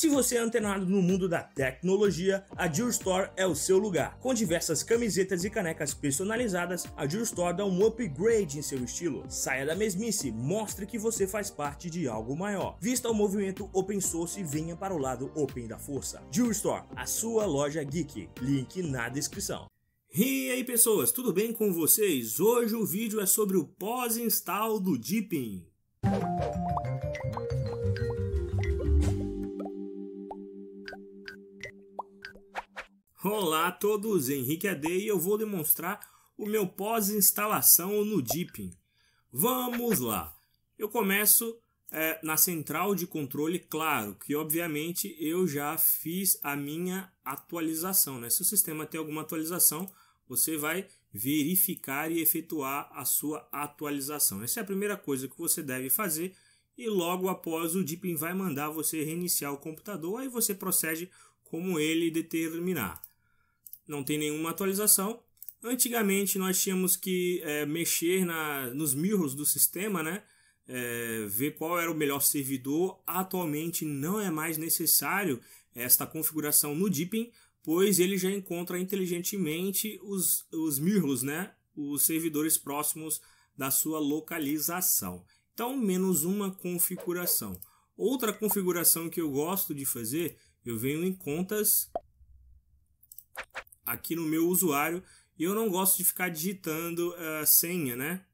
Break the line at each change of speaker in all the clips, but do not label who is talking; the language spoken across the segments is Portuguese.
Se você é antenado no mundo da tecnologia, a Jewel Store é o seu lugar. Com diversas camisetas e canecas personalizadas, a Jewel Store dá um upgrade em seu estilo. Saia da mesmice, mostre que você faz parte de algo maior. Vista o movimento open source e venha para o lado open da força. Jewel Store, a sua loja geek. Link na descrição. E aí pessoas, tudo bem com vocês? Hoje o vídeo é sobre o pós-install do Deepin. Olá a todos, Henrique Ade e eu vou demonstrar o meu pós-instalação no Deepin. Vamos lá! Eu começo é, na central de controle, claro, que obviamente eu já fiz a minha atualização. Né? Se o sistema tem alguma atualização, você vai verificar e efetuar a sua atualização. Essa é a primeira coisa que você deve fazer e logo após o Deepin vai mandar você reiniciar o computador, aí você procede como ele determinar não tem nenhuma atualização. Antigamente nós tínhamos que é, mexer na, nos mirrors do sistema, né? É, ver qual era o melhor servidor. Atualmente não é mais necessário esta configuração no Deepin, pois ele já encontra inteligentemente os, os mirrors, né? os servidores próximos da sua localização. Então, menos uma configuração. Outra configuração que eu gosto de fazer, eu venho em contas aqui no meu usuário e eu não gosto de ficar digitando a eh, senha, né?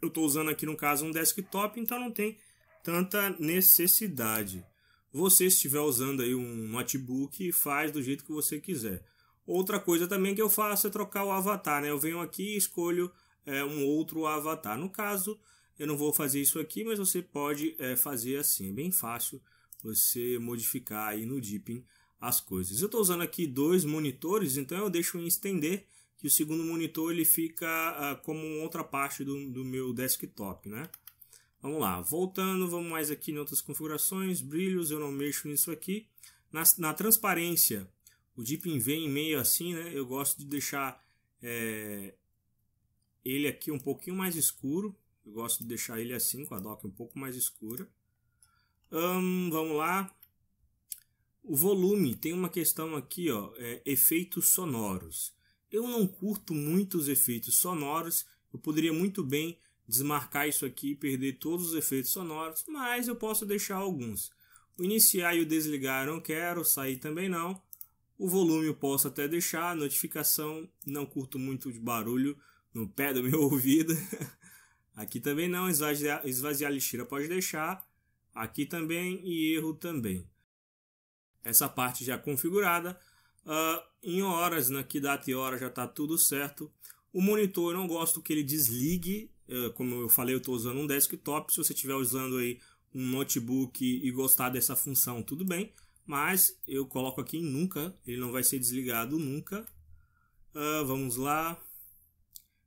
Eu estou usando aqui no caso um desktop, então não tem tanta necessidade. Você se estiver usando aí um notebook, faz do jeito que você quiser. Outra coisa também que eu faço é trocar o avatar, né? Eu venho aqui e escolho é, um outro avatar. No caso, eu não vou fazer isso aqui, mas você pode é, fazer assim, é bem fácil você modificar aí no Deepin as coisas. Eu estou usando aqui dois monitores, então eu deixo em estender que o segundo monitor ele fica ah, como outra parte do, do meu desktop, né? Vamos lá, voltando, vamos mais aqui em outras configurações, brilhos, eu não mexo nisso aqui. Na, na transparência, o Deepin vem meio assim, né? Eu gosto de deixar é, ele aqui um pouquinho mais escuro. Eu gosto de deixar ele assim, com a dock um pouco mais escura. vamos lá, o volume tem uma questão aqui, ó, é, efeitos sonoros. Eu não curto muito os efeitos sonoros, eu poderia muito bem desmarcar isso aqui e perder todos os efeitos sonoros, mas eu posso deixar alguns. O iniciar e o desligar eu não quero, sair também não. O volume eu posso até deixar, notificação não curto muito de barulho no pé do meu ouvido. aqui também não, esvaziar, esvaziar lixeira pode deixar. Aqui também e erro também essa parte já configurada. Uh, em horas, na que data e hora já está tudo certo. O monitor eu não gosto que ele desligue, uh, como eu falei, eu estou usando um desktop. Se você estiver usando aí um notebook e gostar dessa função, tudo bem. Mas eu coloco aqui em nunca, ele não vai ser desligado nunca. Uh, vamos lá.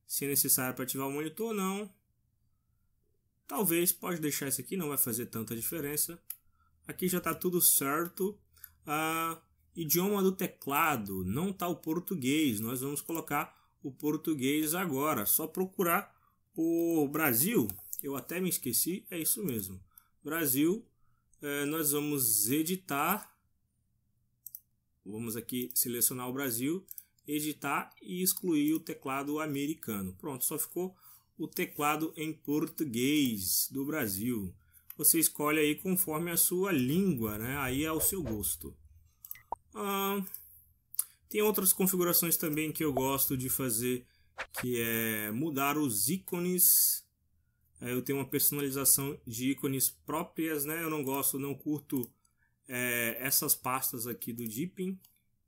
Se é necessário para ativar o monitor, não. Talvez, pode deixar isso aqui, não vai fazer tanta diferença. Aqui já está tudo certo. A idioma do teclado, não está o português. Nós vamos colocar o português agora. Só procurar o Brasil. Eu até me esqueci, é isso mesmo. Brasil, é, nós vamos editar. Vamos aqui selecionar o Brasil, editar e excluir o teclado americano. Pronto, só ficou o teclado em português do Brasil você escolhe aí conforme a sua língua, né? Aí é o seu gosto. Ah, tem outras configurações também que eu gosto de fazer, que é mudar os ícones. Eu tenho uma personalização de ícones próprias, né? Eu não gosto, não curto é, essas pastas aqui do Deepin.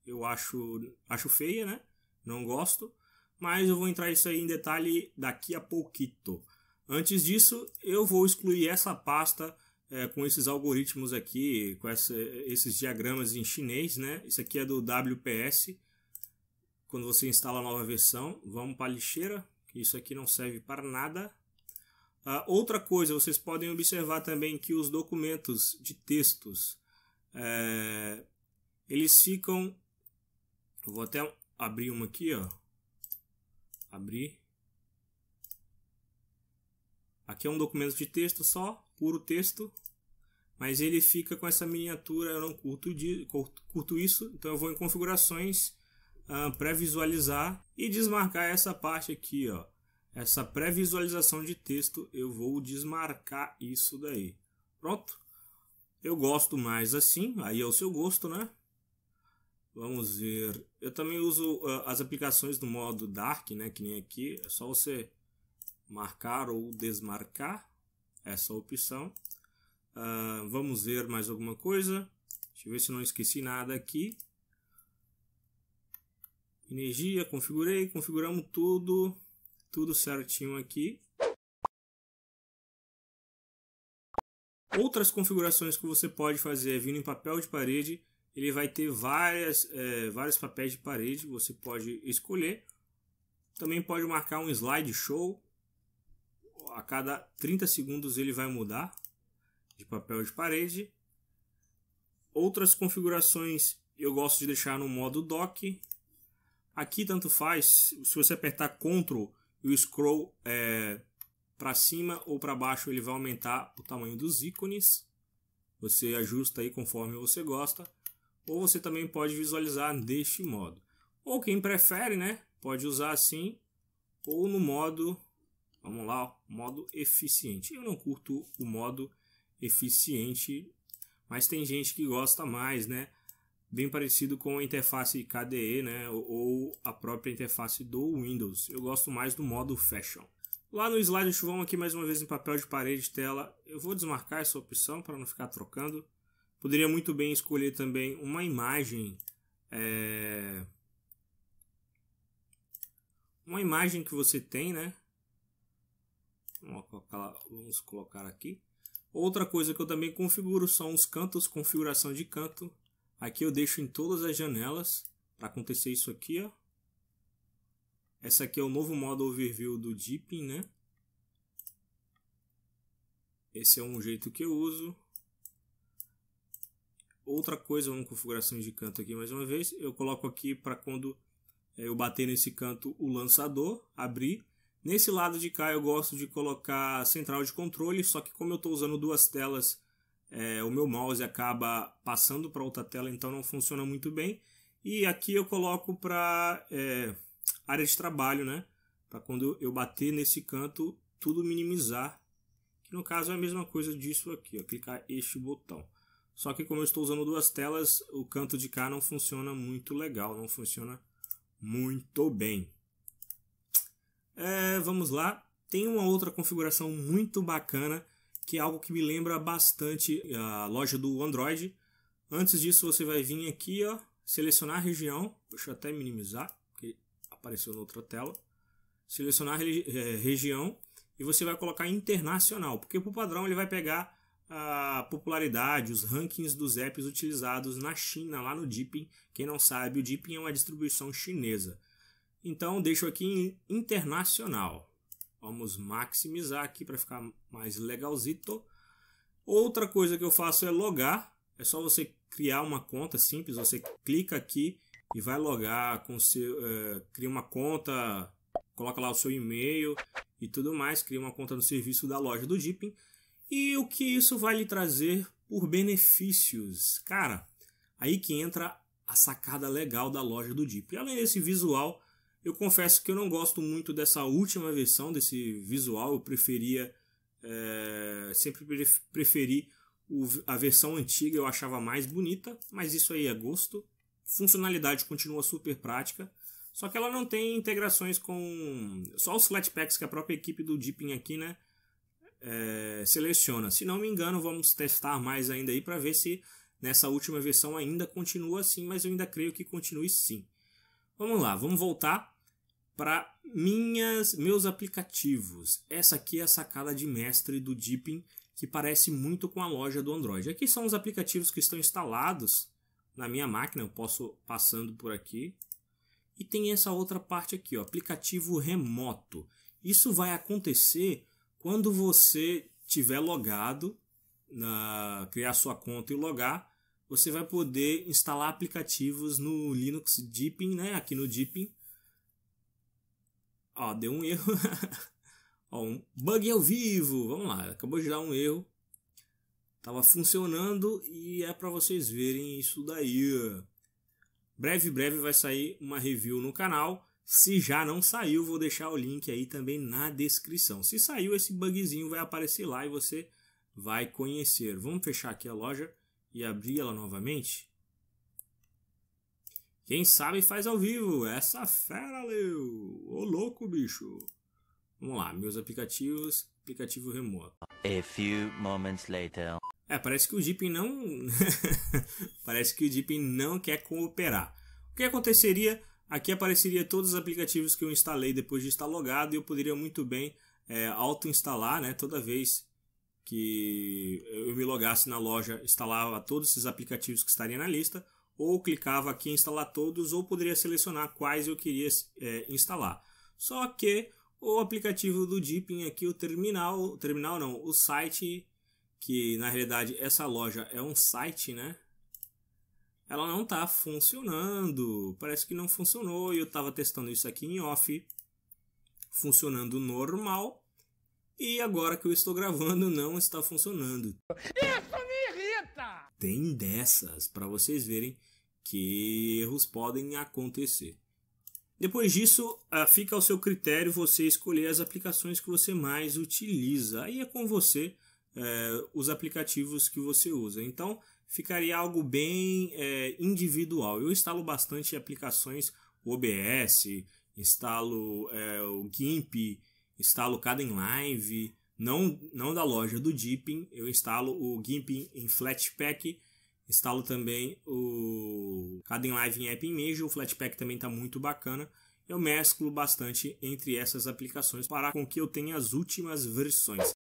Eu acho, acho feia, né? Não gosto. Mas eu vou entrar isso aí em detalhe daqui a pouquito. Antes disso, eu vou excluir essa pasta é, com esses algoritmos aqui, com essa, esses diagramas em chinês, né? Isso aqui é do WPS. Quando você instala a nova versão, vamos para a lixeira, que isso aqui não serve para nada. Ah, outra coisa, vocês podem observar também que os documentos de textos, é, eles ficam... Vou até abrir uma aqui, ó. Abrir Aqui é um documento de texto só, puro texto, mas ele fica com essa miniatura, eu não curto, de, curto isso, então eu vou em configurações, uh, pré-visualizar e desmarcar essa parte aqui, ó. Essa pré-visualização de texto, eu vou desmarcar isso daí. Pronto? Eu gosto mais assim, aí é o seu gosto, né? Vamos ver. Eu também uso uh, as aplicações do modo Dark, né? Que nem aqui. É só você marcar ou desmarcar essa opção. Uh, vamos ver mais alguma coisa. Deixa eu ver se não esqueci nada aqui. Energia, configurei, configuramos tudo, tudo certinho aqui. Outras configurações que você pode fazer é vindo em papel de parede, ele vai ter várias, é, vários papéis de parede, você pode escolher. Também pode marcar um slideshow, a cada 30 segundos ele vai mudar de papel de parede. Outras configurações eu gosto de deixar no modo dock. Aqui tanto faz, se você apertar Ctrl e o scroll é, para cima ou para baixo, ele vai aumentar o tamanho dos ícones. Você ajusta aí conforme você gosta. Ou você também pode visualizar deste modo. Ou quem prefere, né, pode usar assim ou no modo Vamos lá, modo eficiente. Eu não curto o modo eficiente, mas tem gente que gosta mais, né? Bem parecido com a interface KDE, né? Ou a própria interface do Windows. Eu gosto mais do modo Fashion. Lá no slide vamos aqui mais uma vez em papel de parede tela. Eu vou desmarcar essa opção para não ficar trocando. Poderia muito bem escolher também uma imagem é uma imagem que você tem, né? Vamos colocar, aqui. Outra coisa que eu também configuro são os cantos, configuração de canto. Aqui eu deixo em todas as janelas para acontecer isso aqui, ó. Essa aqui é o novo modo overview do Deepin, né? Esse é um jeito que eu uso. Outra coisa, uma configuração de canto aqui mais uma vez. Eu coloco aqui para quando é, eu bater nesse canto o lançador, abrir. Nesse lado de cá eu gosto de colocar central de controle, só que como eu estou usando duas telas, é, o meu mouse acaba passando para outra tela, então não funciona muito bem. E aqui eu coloco para é, área de trabalho, né? Para quando eu bater nesse canto, tudo minimizar. Que no caso é a mesma coisa disso aqui, ó, clicar este botão. Só que como eu estou usando duas telas, o canto de cá não funciona muito legal, não funciona muito bem. É, vamos lá. Tem uma outra configuração muito bacana, que é algo que me lembra bastante a loja do Android. Antes disso, você vai vir aqui, ó, selecionar a região. Deixa eu até minimizar, porque apareceu na outra tela. Selecionar é, região e você vai colocar internacional, porque por padrão ele vai pegar a popularidade, os rankings dos apps utilizados na China, lá no Deepin. Quem não sabe, o Deepin é uma distribuição chinesa. Então deixo aqui em internacional. Vamos maximizar aqui para ficar mais legalzito. Outra coisa que eu faço é logar. É só você criar uma conta simples. Você clica aqui e vai logar com seu, é, cria uma conta, coloca lá o seu e-mail e tudo mais, cria uma conta no serviço da loja do Deepin. E o que isso vai lhe trazer por benefícios? Cara, aí que entra a sacada legal da loja do Deep. Além desse visual, eu confesso que eu não gosto muito dessa última versão, desse visual. Eu preferia. É, sempre preferi o, a versão antiga, eu achava mais bonita, mas isso aí é gosto. Funcionalidade continua super prática. Só que ela não tem integrações com. Só os flatpacks que a própria equipe do Deepin aqui, né? É, seleciona. Se não me engano, vamos testar mais ainda aí para ver se nessa última versão ainda continua assim, mas eu ainda creio que continue sim. Vamos lá, vamos voltar para minhas meus aplicativos. Essa aqui é a sacada de mestre do Deepin, que parece muito com a loja do Android. Aqui são os aplicativos que estão instalados na minha máquina, eu posso passando por aqui. E tem essa outra parte aqui, ó, aplicativo remoto. Isso vai acontecer quando você tiver logado, na, criar sua conta e logar, você vai poder instalar aplicativos no Linux Deepin, né, aqui no Deepin, Ó, deu um erro. Ó, um bug ao vivo. Vamos lá, acabou de dar um erro. Tava funcionando e é para vocês verem isso daí. Breve, breve vai sair uma review no canal. Se já não saiu, vou deixar o link aí também na descrição. Se saiu, esse bugzinho vai aparecer lá e você vai conhecer. Vamos fechar aqui a loja e abrir ela novamente. Quem sabe faz ao vivo. Essa fera, Leu. Ô louco, bicho. Vamos lá, meus aplicativos, aplicativo remoto. A few moments later. É, parece que o Jeep não parece que o Jeep não quer cooperar. O que aconteceria? Aqui apareceria todos os aplicativos que eu instalei depois de estar logado e eu poderia muito bem é, auto-instalar, né, toda vez que eu me logasse na loja, instalava todos esses aplicativos que estariam na lista ou clicava aqui em instalar todos, ou poderia selecionar quais eu queria é, instalar. Só que o aplicativo do Deepin aqui, o terminal, terminal não, o site, que na realidade essa loja é um site, né? Ela não está funcionando, parece que não funcionou, eu estava testando isso aqui em off, funcionando normal, e agora que eu estou gravando não está funcionando tem dessas para vocês verem que erros podem acontecer. Depois disso, ah, fica ao seu critério você escolher as aplicações que você mais utiliza. Aí é com você é, os aplicativos que você usa. Então, ficaria algo bem é, individual. Eu instalo bastante aplicações OBS, instalo é, o GIMP, instalo Kdenlive, Live não, não da loja, do Deepin, eu instalo o GIMP em Flatpak, instalo também o Caden Live em App Image, o Flatpak também está muito bacana. Eu mesclo bastante entre essas aplicações para com que eu tenha as últimas versões.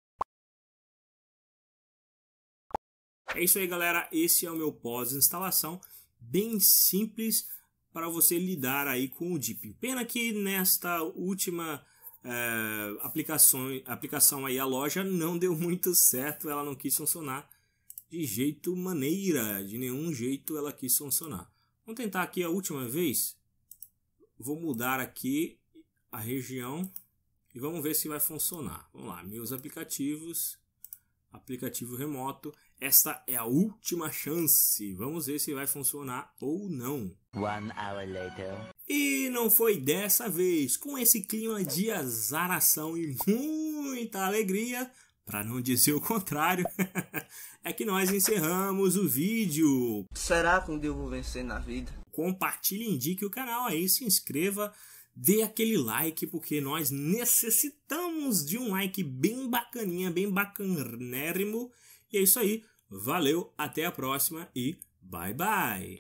É isso aí, galera. Esse é o meu pós-instalação, bem simples para você lidar aí com o Deepin. Pena que nesta última é, aplicações, aplicação aí, a loja não deu muito certo, ela não quis funcionar de jeito maneira, de nenhum jeito ela quis funcionar. Vamos tentar aqui a última vez. Vou mudar aqui a região e vamos ver se vai funcionar. Vamos lá, meus aplicativos, aplicativo remoto. Esta é a última chance. Vamos ver se vai funcionar ou não. One hour later não foi dessa vez, com esse clima de azaração e muita alegria, para não dizer o contrário, é que nós encerramos o vídeo. Será que um dia eu vou vencer na vida? Compartilhe, indique o canal aí, se inscreva, dê aquele like, porque nós necessitamos de um like bem bacaninha, bem bacanérrimo. E é isso aí, valeu, até a próxima e bye bye!